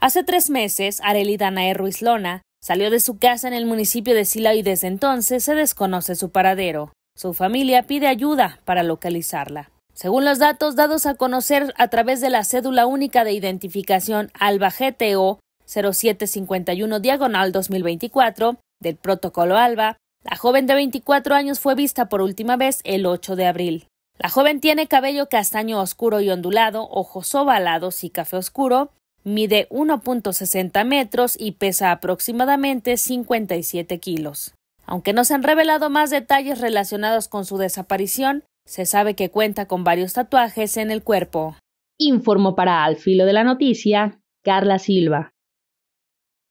Hace tres meses, Arely Danae Ruiz Lona salió de su casa en el municipio de Sila y desde entonces se desconoce su paradero. Su familia pide ayuda para localizarla. Según los datos dados a conocer a través de la Cédula Única de Identificación Alba GTO 0751 Diagonal 2024 del Protocolo Alba, la joven de 24 años fue vista por última vez el 8 de abril. La joven tiene cabello castaño oscuro y ondulado, ojos ovalados y café oscuro, mide 1.60 metros y pesa aproximadamente 57 kilos. Aunque no se han revelado más detalles relacionados con su desaparición, se sabe que cuenta con varios tatuajes en el cuerpo. Informo para Al Filo de la Noticia, Carla Silva.